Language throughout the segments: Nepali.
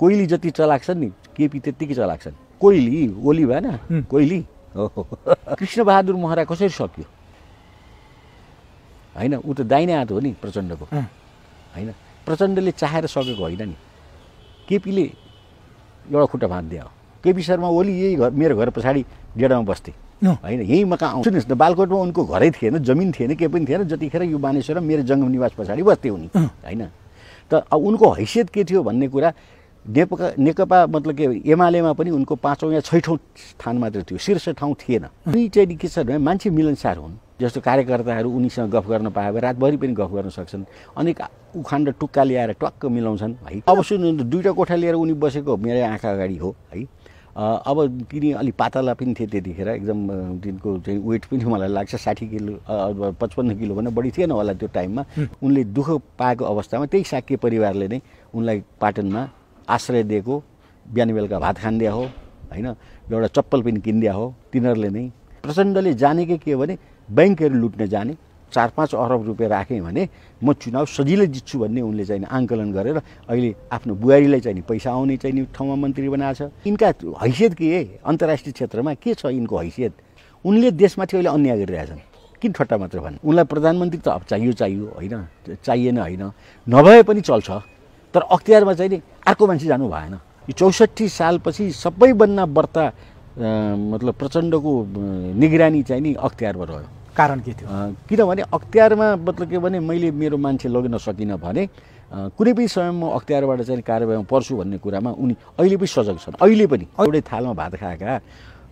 कोइली जति चलाएको नि केपी त्यत्तिकै चलाएको चलाक्छन् कोइली ओली भएन कोइली हो कृष्णबहादुर महरा कसरी सक्यो होइन ऊ त दाहिने हात हो नि प्रचण्डको होइन प्रचण्डले चाहेर सकेको होइन नि केपीले एउटा खुट्टा हो केपी शर्मा ओली यही घर मेरो घर पछाडि डेडामा बस्थे होइन यहीँ म कहाँ नि त बालकोटमा उनको घरै थिएन जमिन थिएन केही पनि थिएन जतिखेर यो बानेश्वर मेरो जङ्गम निवास पछाडि बस्थे उनी होइन त अब उनको हैसियत के थियो भन्ने कुरा नेपा नेकपा मतलब के एमालेमा पनि उनको पाँचौँ या छैठौँ स्थान मात्र थियो शीर्ष ठाउँ थिएन उनी चाहिँ के छ भने मान्छे मिलनसार हुन् जस्तो कार्यकर्ताहरू उनीसँग गफ गर्न पाए भने रातभरि पनि गफ गर्न सक्छन् अनेक उखान र टुक्का ल्याएर टक्क मिलाउँछन् है अब सुन्नु दुईवटा कोठा लिएर उनी बसेको मेरै आँखा अगाडि हो है अब तिनी अलिक पातला पनि थिए त्यतिखेर एकदम तिनको चाहिँ वेट पनि मलाई लाग्छ साठी किलो अथवा पचपन्न किलोभन्दा बढी थिएन होला त्यो टाइममा उनले दुःख पाएको अवस्थामा त्यही साक्य परिवारले नै उनलाई पाटनमा आश्रय दिएको बिहान बेलुका भात खानिदिया हो होइन एउटा चप्पल पनि किनिदिया हो तिनीहरूले नै प्रचण्डले जानेकै के हो भने ब्याङ्कहरू लुट्न जाने चार पाँच अरब रुपियाँ राखेँ भने म चुनाव सजिलै जित्छु भन्ने उनले चाहिँ आङ्कलन गरेर अहिले आफ्नो बुहारीलाई चाहिँ पैसा आउने चाहिँ ठाउँमा मन्त्री बनाएको छ यिनका हैसियत के अन्तर्राष्ट्रिय क्षेत्रमा के छ यिनको हैसियत उनले देशमाथि अहिले अन्याय गरिरहेछन् किन ठट्टा मात्र भन् उनलाई प्रधानमन्त्री त अब चाहियो चाहियो होइन चाहिएन होइन नभए पनि चल्छ तर अख्तियारमा चाहिँ नि अर्को मान्छे जानु भएन यो चौसठी सालपछि सबैभन्दा बढ्ता मतलब प्रचण्डको निगरानी चाहिँ नि अख्तियारमा रह्यो कारण के थियो किनभने अख्तियारमा मतलब के भने मैले मेरो मान्छे लगिन सकिनँ भने कुनै पनि समयमा म अख्तियारबाट चाहिँ कारवाहीमा पर्छु भन्ने कुरामा उनी अहिले पनि सजग छन् अहिले पनि एउटै थालमा भात खाएका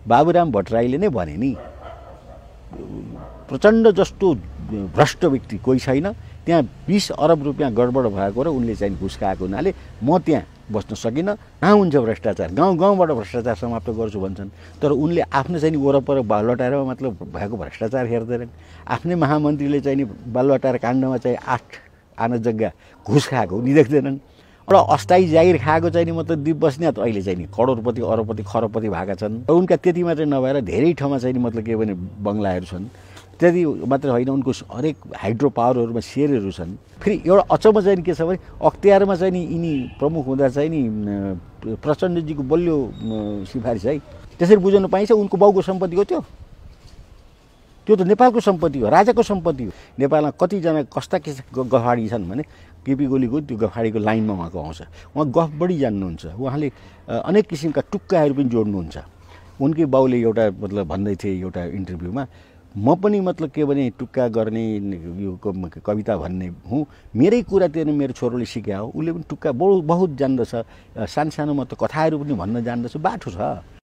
बाबुराम भट्टराईले नै भने नि प्रचण्ड जस्तो भ्रष्ट व्यक्ति कोही छैन त्यहाँ बिस अरब रुपियाँ गडबड भएको र उनले चाहिँ घुस हुनाले म त्यहाँ बस्न सकिनँ कहाँ हुन्छ भ्रष्टाचार गाउँ गाउँबाट भ्रष्टाचार समाप्त गर्छु भन्छन् तर उनले आफ्नो चाहिँ वरपर लटाएर मतलब भएको भ्रष्टाचार हेर्दैनन् आफ्नै महामन्त्रीले चाहिँ नि बालवाटार काण्डमा चाहिँ आठ आना जग्गा घुस खाएको उनी देख्दैनन् र अस्थायी जागिर खाएको चाहिँ नि मतलब दिप बस्नेत अहिले चाहिँ नि करोडपति अरबपति खरबपति भएका छन् र उनका त्यति मात्रै नभएर धेरै ठाउँमा चाहिँ नि मतलब के भने बङ्गलाहरू छन् त्यो मात्र होइन उनको हरेक हाइड्रो पावरहरूमा सेयरहरू छन् फेरि एउटा अचम्म चाहिँ के छ भने अख्तियारमा चाहिँ नि यिनी प्रमुख हुँदा चाहिँ नि प्रचण्डजीको बलियो सिफारिस है त्यसरी बुझाउनु पाइन्छ उनको बाउको सम्पत्ति हो त्यो त्यो त नेपालको सम्पत्ति हो राजाको सम्पत्ति हो नेपालमा कतिजना कस्ता के गफाडी छन् भने केपी गोलीको त्यो गफाडीको लाइनमा उहाँको आउँछ उहाँ गफ बढी जान्नुहुन्छ उहाँले अनेक किसिमका टुक्काहरू पनि जोड्नुहुन्छ उनकै बाउले एउटा मतलब भन्दै थिए एउटा इन्टरभ्यूमा म पनि मतलब के भने टुक्का गर्ने यो कविता भन्ने हुँ मेरै कुरा त्यो मेरो छोरोले सिक्या हो उसले पनि टुक्का बहु बहुत जान्दछ सानसानोमा त कथाहरू पनि भन्न जान्दछ बाठो छ